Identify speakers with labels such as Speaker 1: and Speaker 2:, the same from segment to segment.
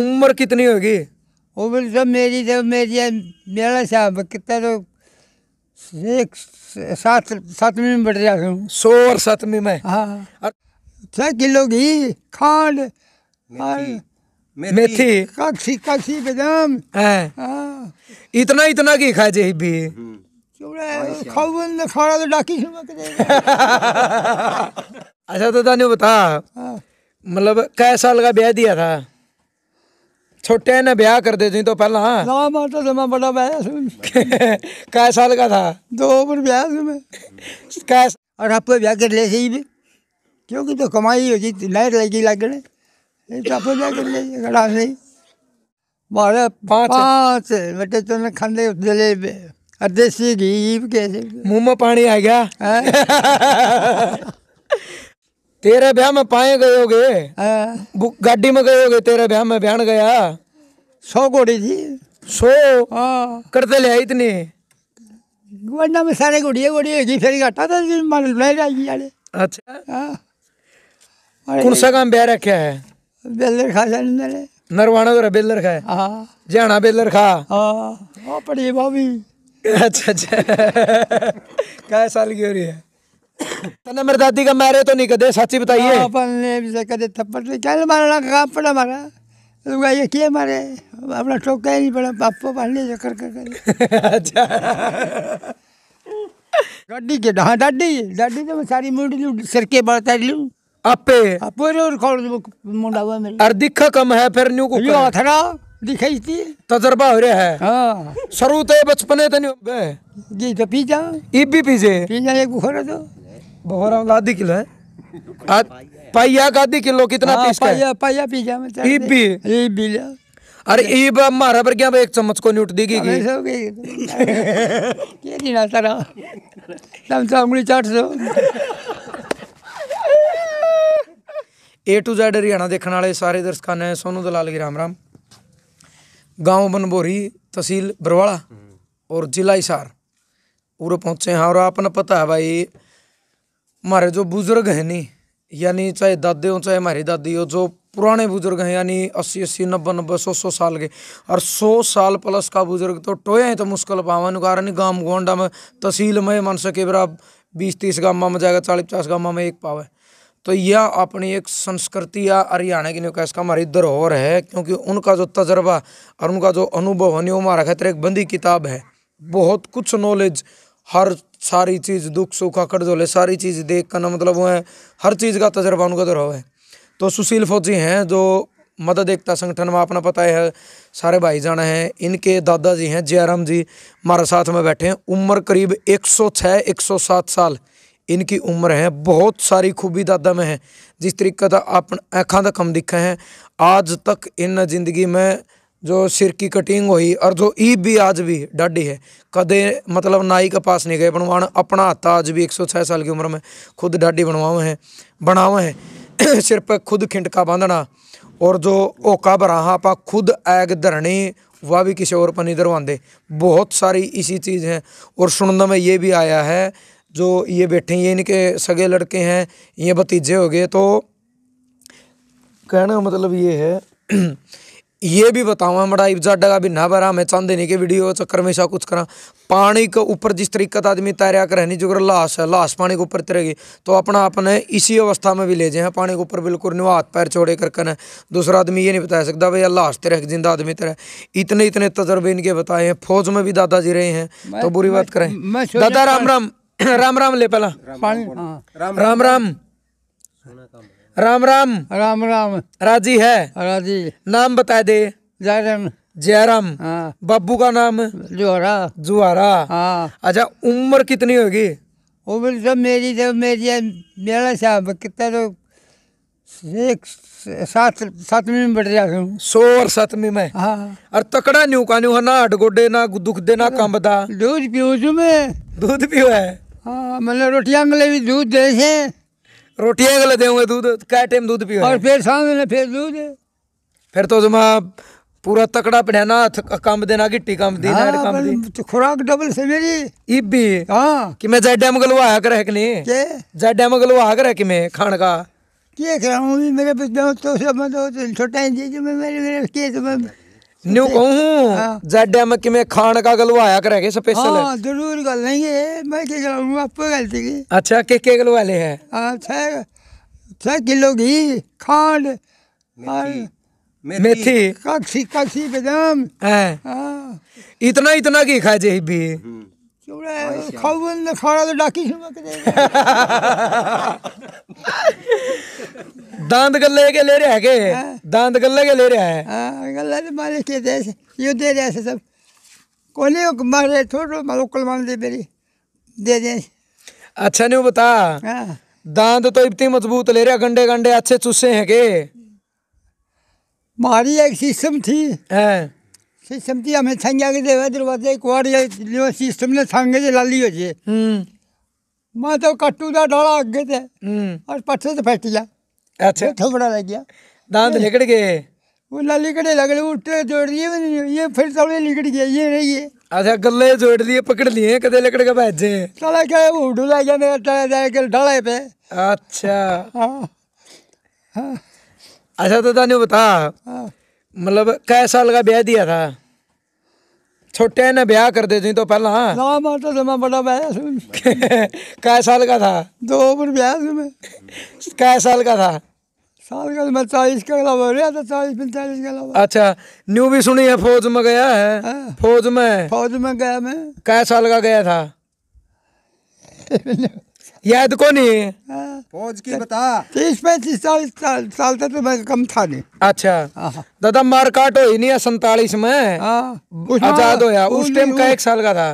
Speaker 1: उम्र कितनी होगी उम्र बोले जब मेरी जब मेरी मेरा साहब कितना तो एक सात सातवीं में बैठ जा सौ और सातवीं में हाँ छः किलो घी खांड मेथी काक्षी काक्षी बादाम इतना इतना की खाए जी भी खाऊ खाना तो डाकी अच्छा तो दानी बता हाँ। मतलब कै साल का ब्याह दिया था छोटे ने ब्याह कर दे तो पहला ना हाँ, मैं तो मैं बड़ा ब्याह कै साल का था दो पर ब्याह से मैं कै और आप ब्याह कर ले सही भी क्योंकि तो कमाई होगी नहर लगी लगने तो ब्याह कर ले आराम से मारे पाँच पाँच बेटे तो ने खाने दिले अदेसी घी कैसे मुँह में पानी आ गया हाँ। तेरे ब्याह में पाए गए होगे गाड़ी में गए होगे तेरे ब्याह में बहन गया सौ घोड़े जी सौ करते लिया इतनी वरना में सारे घोड़िए घोड़िए होगी फिर घाटा था मन नहीं रही वाले अच्छा कौन सा काम ब्याह रखा है बेलर खा जाने मेरे नरवाना तो बेलर खा हां जाना बेलर खा हां ओ पड़ी भाभी अच्छा अच्छा क्या साल की हो रही है तने मेरे दादी का मारे तो नहीं कदे सच्ची बताइए हाँ, अपन ने भी कदे थप्पड़ नहीं चल मारना कापड़ा मारा लुगा ये के मारे अपना ठोका ही नहीं पड़ा बापो पाले चक्कर कर कर अच्छा डड्डी के हाँ डड्डी डड्डी तो सारी मुंडी लू सिर के बड़ तारी लू अपे अपे और खोल मुंडा हुआ मेरे और दिखा कम है फिर न्यू को यो थरा दिखाई थी तजर्बा हो रहा है हां शुरू तो बचपने तो नहीं जी तो पी जा ई भी पीजे जा एक बुखार तो भोरा में आधी किलो है पाइया का आधी किलो कितना हाँ, पीस का पाइया पाइया पी जा मतलब ई पी जा अरे ई मारा पर क्या एक चम्मच को न्यूट देगी की ये नहीं ना सारा तम से तो उंगली चाट सो ए टू जेड हरियाणा देखने वाले सारे दर्शकों ने सोनू दलाल की राम राम गांव बनभोरी तहसील बरवाड़ा और जिला हिसार पूरे पहुंचे हैं और आपने पता है भाई हमारे जो बुज़ुर्ग हैं नी यानी चाहे दादे हो चाहे हमारी दादी हो जो पुराने बुजुर्ग हैं यानी अस्सी अस्सी नब्बे नब्बे सौ सौ साल के और सौ साल प्लस का बुजुर्ग तो टोया है तो मुश्किल पावन कारण गांव गोंडा में तहसील में मन सके बरा बीस तीस गामा में जाएगा चालीस पचास गामा में एक पावे तो यह अपनी एक संस्कृति या हरियाणा की नहीं निकास का हमारी धरोहर है क्योंकि उनका जो तजर्बा और उनका जो अनुभव है नहीं वो हमारा खतर एक बंदी किताब है बहुत कुछ नॉलेज हर सारी चीज़ दुख सुख अकड़ झोले सारी चीज़ देख करना मतलब वो है हर चीज़ का तजर्बा उनका तो है तो सुशील फौजी हैं जो मदद एकता संगठन में अपना पता है सारे भाई जाना है इनके दादाजी हैं जयराम जी हमारे साथ में बैठे हैं उम्र करीब 106 107 साल इनकी उम्र है बहुत सारी खूबी दादा में है जिस तरीके का अपन अखा का कम दिखा है आज तक इन जिंदगी में जो सिर की कटिंग हुई और जो ई भी आज भी डाढ़ी है कदे मतलब नाई के पास नहीं गए बनवान अपना हाथा आज भी 106 साल की उम्र में खुद डाढ़ी बनवावे हैं बनाव हैं सिर्फ खुद खिंटका बांधना और जो ओका बराहा आप खुद ऐग धरनी वह भी किसी और पर नहीं दरवाते बहुत सारी इसी चीज़ हैं और सुनने में ये भी आया है जो ये बैठे ये इनके सगे लड़के हैं ये भतीजे हो गए तो कहने का मतलब ये है ये भी बताऊँ बड़ा इब्जाडा डगा भी ना भरा मैं चाहते नहीं कि वीडियो चक्कर में सब कुछ करा पानी के ऊपर जिस तरीके का आदमी तैरिया कर नहीं जो अगर लाश है लाश पानी के ऊपर तिरेगी तो अपना अपने इसी अवस्था में भी ले जाए पानी के ऊपर बिल्कुल न्यू हाथ पैर चौड़े करके ना दूसरा आदमी ये नहीं बता सकता भैया लाश तेरे जिंदा आदमी तेरे इतने इतने तजर्बे इनके बताए हैं फौज में भी दादाजी रहे हैं तो बुरी बात करें दादा राम राम राम राम ले पहला हाँ। राम राम राम राम राम राम राजी है राजी नाम बता दे जयराम जयराम हाँ। बाबू का नाम जुहारा जुहारा हाँ। अच्छा उम्र कितनी होगी उम्र तो मेरी तो मेरी मेरा साहब कितना तो एक सात सातवीं में बैठ जा सो और सातवीं में हाँ और तकड़ा न्यू का न्यू है ना हट गोडे ना दुख दे ना कम बता दूध पीऊ तो मैं दूध पीओ है हाँ मतलब रोटियां मिले भी दूध दे से रोटियां गले देंगे दूध कै टाइम दूध पियो और फिर शाम में फिर दूध फिर तो जमा पूरा तकड़ा पढ़ाना काम देना गिट्टी काम दी हाँ, काम दी तो खुराक डबल से मेरी इब भी हाँ कि मैं जैड डैम गलवाया कर है कि नहीं के जैड डैम गलवाया कर है कि मैं खान का के खाऊं भी मेरे पे तो सब तो छोटा जी जी मैं मेरे मेरे के तो मैं ਨਿਉ ਕਹੂੰ ਕਿਵੇਂ ਖਾਣ ਕਾ ਗਲਵਾਇਆ ਸਪੈਸ਼ਲ ਹਾਂ ਜ਼ਰੂਰ ਗੱਲ ਨਹੀਂ ਮੈਂ ਕੀ ਆਪੇ ਗੱਲ ਸੀ किलो घी खांड इतना इतना घी खा जे भी तो दांत गले के ले रहा है के हाँ। दांत गले के ले रहा है हाँ, गले तो मारे के दे सब कोने मारे मारो कलमान दे मेरी दे दे अच्छा नहीं बता हाँ। दांत तो इतनी मजबूत ले रहे गंडे गंडे अच्छे चूसे हैं के मारी एक सिस्टम थी है ସେ ସେମିତି ଆମେ ଛାଙ୍ଗିଆକି ଦେବା ଦୁର୍ବାଦ କୁଆଡ଼େ ଯାଇଥିଲୁ ସିଷ୍ଟମ୍ରେ ସାଙ୍ଗେ ଲାଲି ଅଛି मैं तो कट्टू का डाला आगे थे और पट्टे से फट गया अच्छा थोबड़ा लग गया दांत लिकड़ गए वो लिकड़े लग रहे उल्टे जोड़ लिए ये फिर साले लिकड़ गया ये नहीं ये अच्छा गले जोड़ लिए पकड़ लिए कदे लकड़ के भेजे साला क्या वो डुला गया मेरा टाला जाए के डाले पे अच्छा हाँ अच्छा तो ताने बता मतलब कै साल का ब्याह दिया था छोटे ने ब्याह कर दे तो पहला हाँ माता से मैं तो बड़ा ब्याह कै साल का था दो पर ब्याह से मैं कै साल का था साल का तो मैं चालीस का अलावा रहा था चालीस पैंतालीस का अलावा अच्छा न्यू भी सुनी है फौज में गया है हाँ। फौज में फौज में गया मैं कै साल का गया था याद को नहीं है हाँ। फौज की बता तीस तो पैंतीस साल साल, तक तो मैं कम था नहीं अच्छा हाँ। दादा मार काट हाँ। हाँ। हो नहीं सैतालीस में आजाद होया उस टाइम का एक साल का था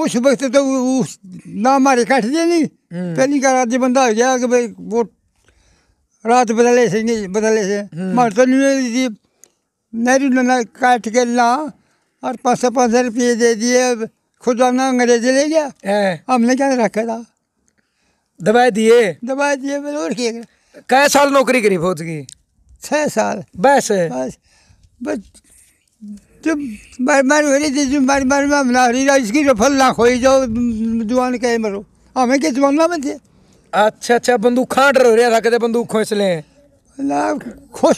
Speaker 1: उस वक्त तो उस ना मारे काट दिए नहीं हम्म। पहली का राज्य बंदा हो गया कि भाई वो रात बदले से नहीं बदले से हम्म। मार तो नहीं दी नहरू ना काट के ला और पाँच सौ पाँच सौ रुपये दे दिए खुद अंग्रेजी ले गया हमने क्या रखा था दबा दिए दबा दिए और कै साल नौकरी करी फौज की छः साल बस बस बस जब हो रही थी बना रही रहा इसकी रफल ना खोई जाओ जवान मरो हमें अच्छा अच्छा बंदूक रहा कहते बंदूक खोस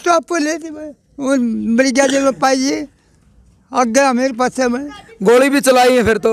Speaker 1: तो आपको ले थी मरी पाइए आगे पास मैं गोली भी चलाई है फिर तो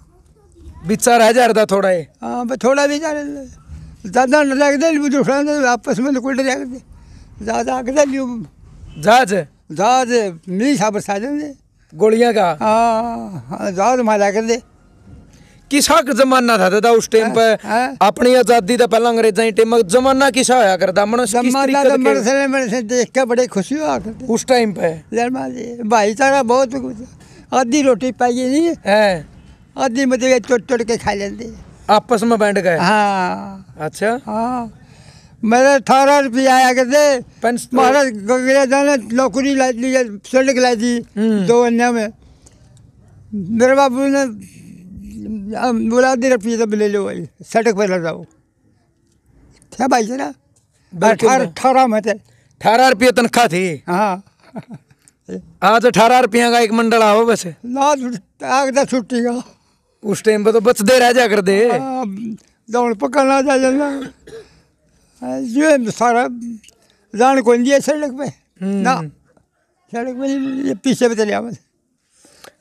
Speaker 1: बिचा रह ਜਾਂਦਾ ਥੋੜਾ ਇਹ ਹਾਂ ਬਈ थोड़ा भी ਜਾ ਜ਼ਿਆਦਾ ਨਾ ਲੱਗਦੇ ਨਹੀਂ ਦੁਸ਼ਮਣ ਦੇ ਆਪਸ ਵਿੱਚ ਨਿਕਲ ज़्यादा आगे लियो जहाज जहाज मिली साहब साजन दे गोलियां का हाँ, हाँ जहाज मारा कर दे किसा जमाना था दादा उस टाइम हाँ, पर हाँ। अपनी आजादी का तो पहला अंग्रेजा ही टाइम जमाना किसा होया करता मन तो देख के बड़े खुशी हुआ करते उस टाइम पर भाईचारा बहुत कुछ आधी रोटी पाई नहीं है आदमी मुझे चोट चोट के खा लेते आपस में बैठ गए हाँ अच्छा हाँ मेरे थारा भी आया करते महाराज गंगरेजा जाने नौकरी ला दी सड़क ला दी दो अन्य में मेरे बाबू ने बुला दे रफी तब ले लो भाई सड़क पर लड़ जाओ क्या भाई जरा अठारह में थे अठारह रुपये तनख्वाह थी हाँ आज अठारह रुपये का एक मंडल आओ वैसे ना आग तो छुट्टी का उस टाइम पे तो बचते रह जा करते दे दौड़ हाँ, पकड़ना जा जाना जो हाँ, सारा जान को सड़क पे हम्म। ना सड़क पे पीछे पे चले बस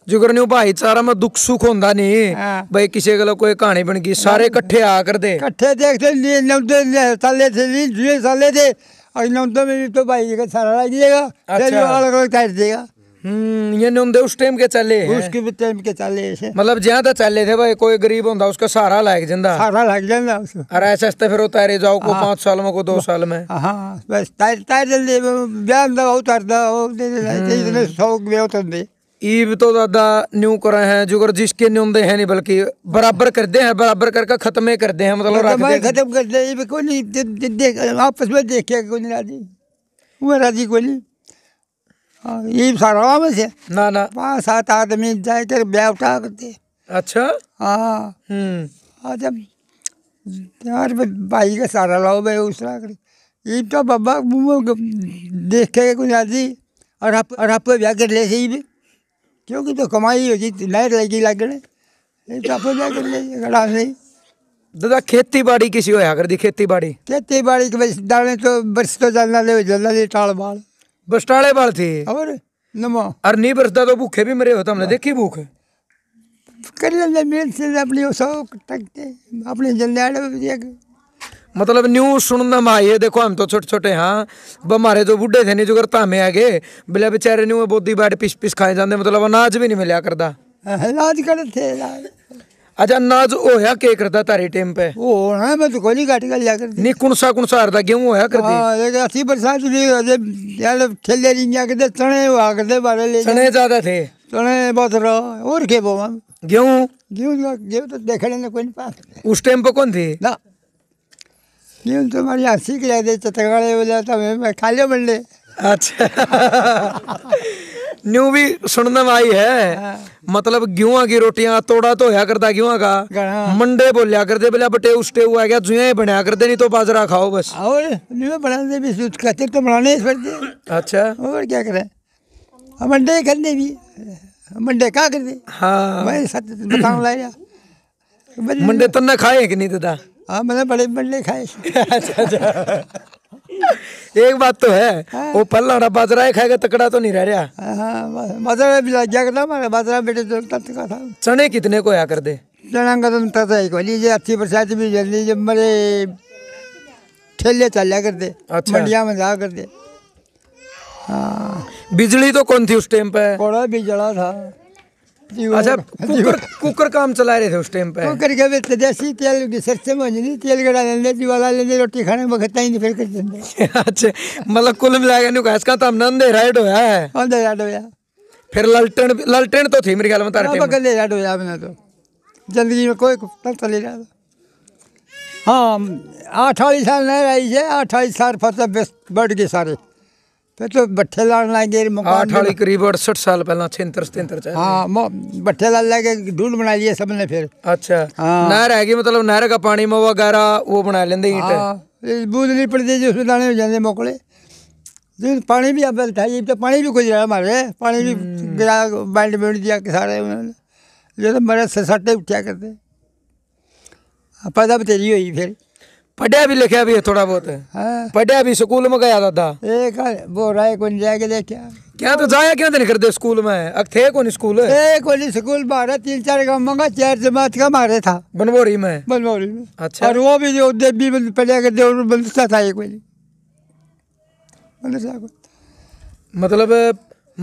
Speaker 1: जुगर नहीं भाईचारा में दुख सुख हों नहीं हाँ। भाई किसी गलो कोई कहानी बन गई सारे कट्ठे आ कर दे इकट्ठे देखते नौते साले थे दूसरे साले थे और नौते में तो भाई सारा लग जाएगा अच्छा। अलग अलग टाइट देगा हम्म, ये नुमदे उस टाइम के चले उसके भी टाइम के चले ऐसे मतलब ज्यादा तो चले थे भाई कोई गरीब होता उसका सहारा लाग जाता सहारा लाग जाता अरे ऐसे तो फिर उतारे जाओ को हाँ। पांच साल में को दो हाँ, साल में हाँ बस तार तार जल्दी बयान दवा उतार दवा सौ गए तो दे ईब तो दादा न्यू करे हैं जुगर जिसके न्यूमदे हैं नहीं बल्कि बराबर कर दे हैं बराबर करके खत्म कर दे हैं मतलब खत्म कर दे आपस में देखे कोई राजी कोई नहीं में हाँ, से ना ना पाँच सात आदमी जाकर ब्याह करते अच्छा हाँ हम्म। हाँ यार भाई का सारा लाओ भाई उसरा ये तो बाबा देख कुछ आदमी और आप ब्याह कर ले सही भी क्योंकि तो कमाई होगी नहर लगी लागने तो ब्याह कर ले खड़ा सही दादा खेती बाड़ी किसी होया कर दी खेती बाड़ी खेती बाड़ी के बस दाने तो बरस तो जलना ले जलना ले टाल बाल बस्टाले बाल थे और नमो और नहीं बरसता तो भूखे भी मरे होता तो हमने हाँ। देखी भूख कर लेंगे मेल से अपनी सौ तक अपने जल्दी मतलब न्यू सुन में आई है देखो हम तो छोटे छोटे हाँ ब जो बूढ़े थे नहीं जो करता हमें आगे बोले बेचारे न्यू बोधी बैठ पिस पिस खाए जाते मतलब अनाज भी नहीं मिले करता लाज करते अच्छा नाज होया के करता तारे टाइम पे ओ होना मैं तो गोली काट कर जाकर नहीं कुणसा सा हरदा गेहूं होया कर दी हाँ, अस्सी बरसात नहीं होते यार ठेले नहीं के दे चने वाग दे बारे ले चने ज्यादा थे चने बहुत रहो और के बोमा गेहूं गेहूं गेहूं तो, तो देखने ने कोई नहीं पास उस टाइम पे कौन थे ना गेहूं तो मारी हंसी के दे चतगाले हो तो जाता मैं खा लियो मंडे अच्छा न्यू भी सुनने आई है हाँ। मतलब गेहूं की रोटियां तोड़ा तो होया करता गेहूं का हाँ। मंडे बोलिया करते बोलिया बटे उसटे हुआ गया जुए बनाया करते नहीं तो बाजरा खाओ बस और न्यू बनाते भी सूच खाते तो बनाने अच्छा और क्या करें मंडे करने भी मंडे कहा करते हाँ भाई साथ लाया मंडे तो खाए कि नहीं दादा हाँ मैंने मतलब बड़े मंडे खाए अच्छा अच्छा एक बात तो है हाँ। वो पल्ला बाजरा खाएगा तकड़ा तो नहीं रह रहा बाजरा हाँ, भी लग बाजरा बेटे तकड़ा तो था चने कितने को आ कर दे चना का तो तथा अच्छी बरसात भी जल्दी जब मरे ठेले चल कर दे अच्छा। मंडिया में जा कर दे हाँ बिजली तो कौन थी उस टाइम पे थोड़ा बिजला था अच्छा कुकर कुकर काम चला रहे थे उस टाइम पे कुकर के बेचते देसी तेल सरसे मंजनी तेल गड़ा लेंगे दीवाला लेंगे रोटी खाने में खता ही नहीं फिर कर देंगे अच्छा मतलब कुल मिलाकर नहीं इसका तो हम अंधेरा ही डोया है अंधेरा डोया फिर ललटेन ललटेन तो थी मेरे ख्याल में तारे अंधेरा डोया मैंने तो जिंदगी में कोई पता नहीं रहा हाँ अठाईस साल नहीं रही है अठाईस साल फसल बढ़ गए सारे ਫਿਰ ਬੱਠੇ ਲਾਣ ਲੱਗੇ ਮਕਾਨ 8 ਵਾਲੀ ਕਰੀਬ 68 ਸਾਲ ਪਹਿਲਾਂ 76 77 ਚ ਹਾਂ ਬੱਠੇ ਲਾਣ ਲੱਗੇ ਢੂਲ ਬਣਾ ਲਈਏ ਸਭ ਨੇ ਫਿਰ ਅੱਛਾ ਨਹਿਰ ਹੈਗੀ ਮਤਲਬ ਨਹਿਰ ਦਾ ਪਾਣੀ ਮੋ ਵਗੈਰਾ ਉਹ ਬਣਾ ਲੈਂਦੇ ਈਟ ਹਾਂ ਬੂਦਲੀ ਪੜਦੇ ਜਿਸ ਦਾਣੇ ਹੋ ਜਾਂਦੇ ਮੋਕਲੇ जी पानी भी अब था ये तो पानी भी गुजरा हमारे पानी भी गिरा बैंड बैंड दिया के सारे उन्होंने जो तो मरे से सट्टे उठा करते पैदा बतेरी हुई फिर पढ़िया भी लिखा भी है थोड़ा बहुत हाँ। पढ़िया भी स्कूल में गया था, था। एक वो राय कौन जाके देखा क्या तो जाया क्या नहीं करते स्कूल में अब थे कौन स्कूल है कौन स्कूल बारह तीन चार गांव मंगा चार जमात का मारे था बनमोरी में बनमोरी में अच्छा और वो भी जो देवी बंद पढ़िया के देव बंदसा था एक कोई मतलब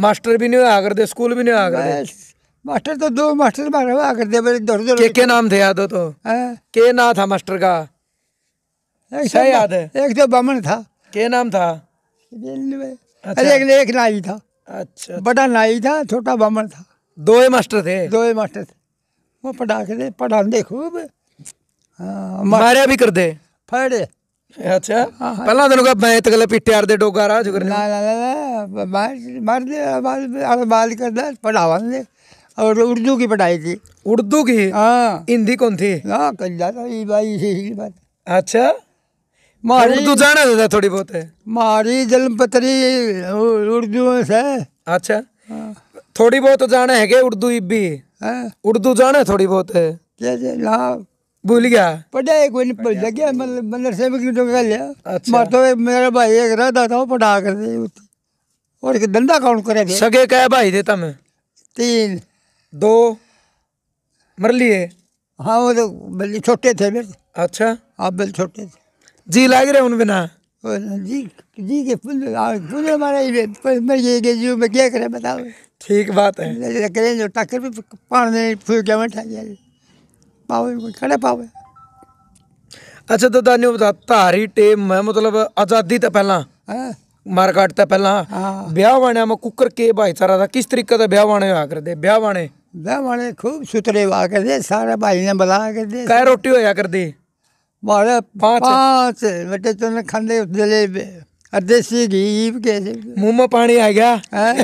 Speaker 1: मास्टर भी नहीं हुआ करते स्कूल भी नहीं हुआ करते मास्टर तो दो मास्टर मारा हुआ करते दो, दो, के, के नाम थे याद तो हाँ। के ना था मास्टर का सही याद है एक तो बामन था के नाम था अच्छा। अरे एक, एक नाई था अच्छा, अच्छा बड़ा नाई था छोटा बामन था दो ही मास्टर थे दो ही मास्टर थे वो पढ़ा के पढ़ाते खूब हाँ, मारे भी कर दे फड़े ਅੱਛਾ ਪਹਿਲਾਂ ਤੈਨੂੰ ਕਹ ਮੈਂ ਤਗਲੇ ਪਿੱਟਿਆਰ ਦੇ ਡੋਗਾ ਰਾਹ ਜੁਗਰ ਨਾ ਨਾ ਨਾ ਮਾਰ ਦੇ ਆਵਾਜ਼ ਬਾਲ ਕਰਦਾ ਪੜਾਵਾਂਗੇ और उर्दू की पढ़ाई थी उर्दू की हाँ हिंदी कौन थी हाँ कल जाता भाई अच्छा मारी तू जाना था थोड़ी बहुत है मारी जलपत्री उर्दू से अच्छा थोड़ी बहुत जाना है क्या उर्दू भी हाँ। उर्दू जाना थोड़ी बहुत है क्या भूल गया पढ़ा कोई नहीं मतलब पढ़ गया मतलब से भी क्यों कर लिया अच्छा तो मेरा भाई एक रहता था वो पढ़ा कर दे और धंधा कौन करे सगे क्या भाई देता मैं तीन दो मर लिए हाँ वो तो छोटे थे मेरे अच्छा आप हाँ, बिल छोटे थे जी लाग रहे उन बिना जी जी के फुल फुल हमारा ये जी में क्या करें बताओ ठीक बात है करें जो टक्कर भी पाने फूल क्या बैठा गया पावे खड़े पावे ਅੱਛਾ ਤਾਂ ਤੁਹਾਨੂੰ ਬਤਾ ਧਾਰੀ ਟੇਮ ਮੈਂ ਮਤਲਬ ਆਜ਼ਾਦੀ ਤੋਂ ਪਹਿਲਾਂ ਹਾਂ ਮਾਰਕਾਟ ਤੋਂ ਪਹਿਲਾਂ ਵਿਆਹ ਵਾਣਿਆ ਮੈਂ ਕੁੱਕਰ ਕੇ ਭਾਈਚਾਰਾ ਦਾ ਕਿਸ ਤਰੀਕੇ ਦਾ ਵਿਆਹ ਵਾਣੇ ਹੋਇਆ ਕਰਦੇ ਵਿਆਹ ਵਾਣੇ ਵਿਆਹ ਵਾਣੇ ਖੂਬ ਸੁਤਰੇ ਵਾ ਕਰਦੇ ਸਾਰੇ ਭਾਈ ਨੇ ਬੁਲਾ ਕਰਦੇ ਕਾ ਰੋਟੀ ਹੋਇਆ ਕਰਦੇ मारे बेटे खाने दिले घी मुंह में पानी आ गया हाँ।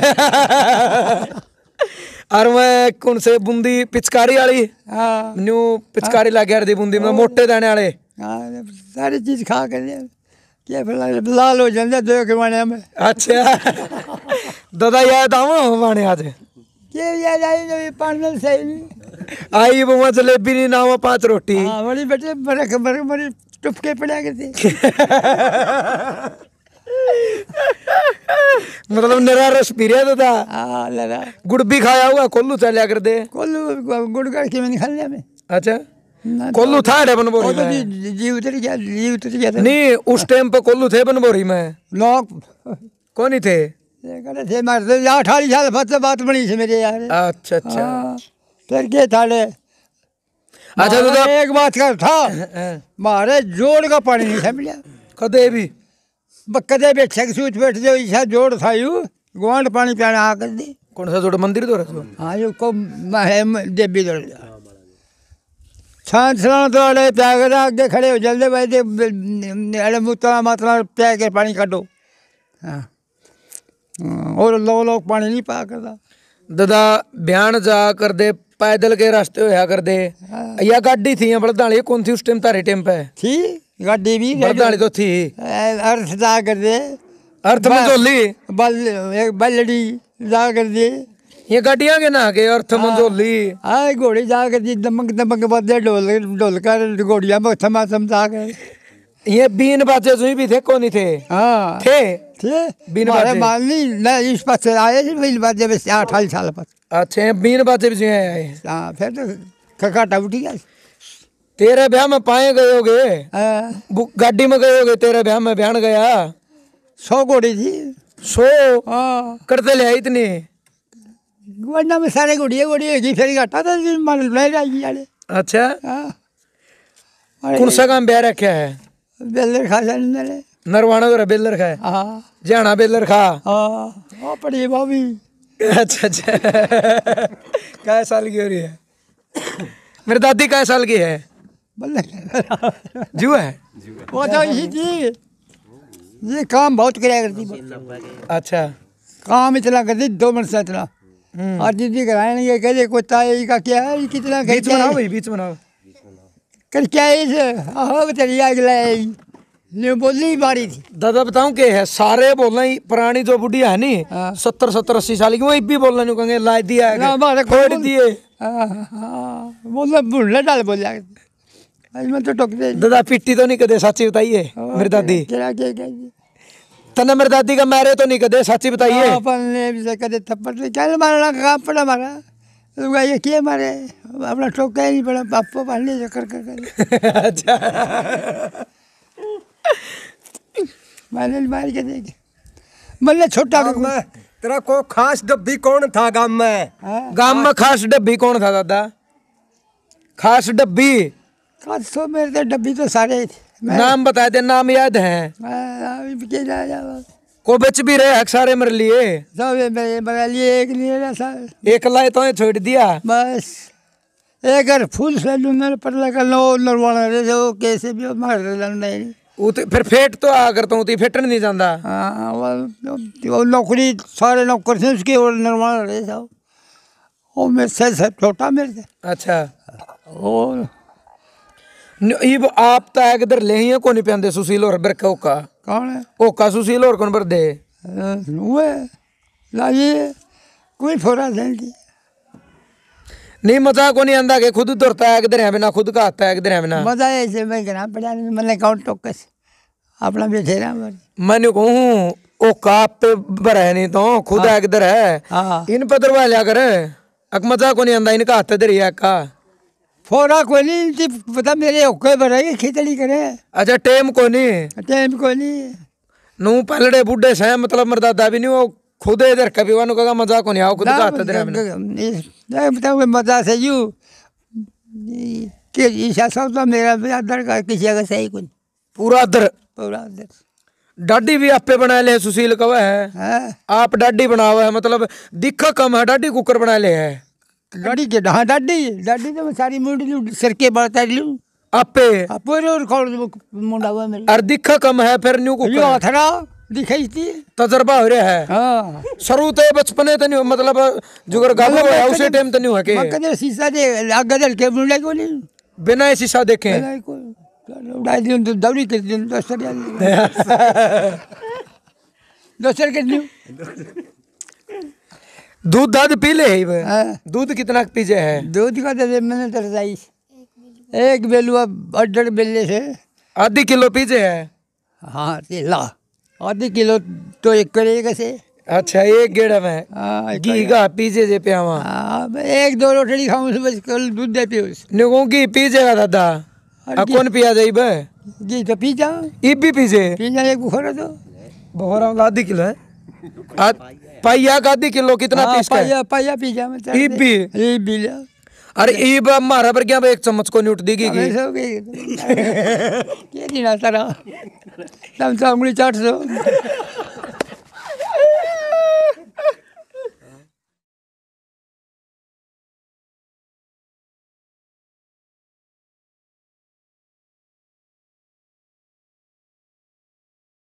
Speaker 1: और मैं कौन से बूंदी पिचकारी वाली हाँ। न्यू पिचकारी हाँ। लग गया बूंदी में मोटे दाने वाले सारी चीज खा कर क्या लाल हो जाने दो के अच्छा दादा आज ये याद आई पानी सही नहीं आई बुआ जलेबी नहीं नावा पांच रोटी हाँ बड़ी बेटे बड़े खबर बड़ी टुपके पड़ा करते मतलब नरा रस पी रहा तो था हाँ नरा गुड़ भी खाया हुआ कोल्लू चलिया कर दे कोल्लू गुड़ के मैंने खा लिया मैं अच्छा तो कोल्लू था रे बनबोरी तो में जी, जी उतर गया जी उतर गया नहीं उस टाइम पे कोल्लू थे बनबोरी में लोग कौन ही थे ये थे मारते यार अठारह साल बाद बात बनी थी मेरे यार अच्छा अच्छा हाँ। फिर गए थाले अच्छा तो, तो- एक बात कर था हाँ, हाँ। मारे जोड़ का पानी नहीं था समझा कदे भी कदे भी अच्छे सूच बैठ जाओ इच्छा जोड़ था यू गुआंड पानी पियाने आ कर दी कौन सा जोड़ मंदिर तो दो रखो हाँ यू को महेम देवी दोड़ दो छान छलाना तो अड़े प्याग आगे खड़े हो जल्दी भाई दे अरे मुतला मतला प्याग के पानी कटो हाँ।, हाँ और लोग लोग पानी नहीं पा करता दादा बयान जा कर दे पैदल के रास्ते होया कर दे हाँ। या गाड़ी थी बड़दाले कौन थी उस टाइम तारे टाइम पे थी गाड़ी भी बड़दाले तो थी अर्थ दा कर दे अर्थ में झोली बल एक बलड़ी दा कर दे ये गाड़ियां के ना के अर्थ हाँ। में झोली हां घोड़े जा कर दी दमक दमक बदले ढोल ढोल कर घोड़ियां में थमा जा के ये बीन बाजे जो भी थे कौन थे हाँ थे थे बीन बाजे मान ली ना इस पास आए बीन बाजे में आठ साल पास अच्छे बीन बाते भी जुए आए हाँ फिर तो उठी गया तेरे ब्याह में पाए गए हाँ। गाड़ी में गए तेरे ब्याह में गया सौ घोड़ी थी सौ हाँ। करते ले इतनी वरना में सारे फिर घाटा था तो मन जाएगी अच्छा हाँ कौन सा काम ब्याह रखा है बेलर खा जाने नरवाना बेलर खाए हाँ जाना बेलर खा हाँ, हाँ पड़ी भाभी अच्छा अच्छा कै साल की हो रही है मेरी दादी कै साल की है बल्ले जू है वो तो इसी जी ये काम बहुत कराया करती अच्छा काम इतना करती दो मिनट से इतना और हम्म। दीदी कराए कराएंगे कहते कोई ताई का क्या है कितना बीच बनाओ भाई बीच बनाओ कर क्या है इसे आओ चलिए अगला बोली बारी थी दादा बताऊं के है सारे बोल रही पुरानी जो बुढ़िया है नी सत्तर सत्तर अस्सी साल की वही भी बोल रही कहेंगे ला दिया है खोड़ दिए बोला बुढ़ला डाल बोला मैं तो टोक दादा पिट्टी तो नहीं कदे सच्ची बताइए मेरी दादी तने मेरी दादी का मारे तो नहीं कदे सच्ची बताइए कदे थप्पड़ ले चल मारना काम मारा लगा ये क्या मारे अपना टोका ही नहीं पड़ा पापा पाले चक्कर कर मैंने मार के देखे मल्ले छोटा मैं तेरा को खास डब्बी कौन था गम में हाँ? गम में खास डब्बी कौन था दादा खास डब्बी खास तो मेरे तो डब्बी तो सारे नाम बता दे नाम याद है को बच भी रहे हक सारे मर लिए मेरे मेरे लिए एक लिए ना सर एक लाए तो छोड़ दिया बस एक फूल से लूँ मेरे पर लगा लो नरवाना रे जो कैसे भी मार देना नहीं फिर फेट तो ਤੋਂ ਆ ਕਰਤਾ ਉਤੀ ਫੇਟਣ ਨਹੀਂ ਜਾਂਦਾ हाँ वो- नौकरी सारे नौकर से उसके और निर्माण रहे साहब वो मेरे से सब छोटा मेरे से अच्छा वो न- इब आप तो है किधर ले ही है कोनी पेंदे सुशील और बिरके ओका कौन है ओका सुशील और कौन पर दे वो है, लाइए कोई फोरा देंगी नहीं मजाक नहीं आंदा के खुद धरता है किधर है बिना खुद का आता है किधर है बिना मजा ऐसे मैं जना पड़ा मैंने कौन टोकस अपना बैठे रहा मैंने कहूं ओ काप पे भर है नहीं तो खुद है हाँ। किधर है हाँ। इन पर दरवा लिया कर अक मजाक नहीं आंदा इनका हाथ इधर का फोरा कोई नहीं पता मेरे ओके भर खिचड़ी करे अच्छा टेम को नहीं टेम को नहीं नू पलड़े बूढ़े से मतलब मरदादा भी नहीं वो खुद इधर कपिवानु का मजा नहीं आओ खुद का तदर हमने बताओ मैं मजा से यू कि ईशा सब तो मेरा अदर का किसी का सही कुछ पूरा अदर पूरा अदर डाडी भी आपे बना ले सुशील कवे है, हाँ। आप डाडी बनावे है मतलब दिखा कम है डाडी कुकर बना ले है डाडी के हाँ डाडी डाडी तो मैं सारी मुंडी लू सिर के बढ़ता लू आपे आपे और खोल मुंडा हुआ मेरे और दिखा कम है फिर न्यू कुकर यो अथरा दिखाई थी तजर्बा हो रहा है हाँ। शुरू तो बचपने तो नहीं मतलब जुगर गालो है उसी टाइम तनी तो हुआ के कदर शीशा दे गजल के को नहीं बिना शीशा देखे उड़ा दिन दौड़ी दिन दोस्तर दोस्तर के दिन दूध पी ले हाँ। कितना पीजे है दूध का तो दे मैंने तरसाई एक बेलुआ अड्डर से आधी किलो पीजे है हाँ आधी किलो तो एक करेगा से अच्छा एक गेड़ा में हाँ, घी का पीछे से प्यावा हाँ, एक दो रोटी खाऊं बस कल दूध दे पियो निगो की पीछे का दादा अब कौन पिया जाई बे घी तो पी जा ई भी पीछे पी जा एक बुखारा तो बुखारा में आधी किलो है पाइया का आधी किलो कितना हाँ, पीस का पाइया पाइया पी जा मतलब ई भी ई भी अरे ई मारा पर क्या एक चम्मच को न्यूट दी गई ये नहीं आता रहा तम तो चाट सो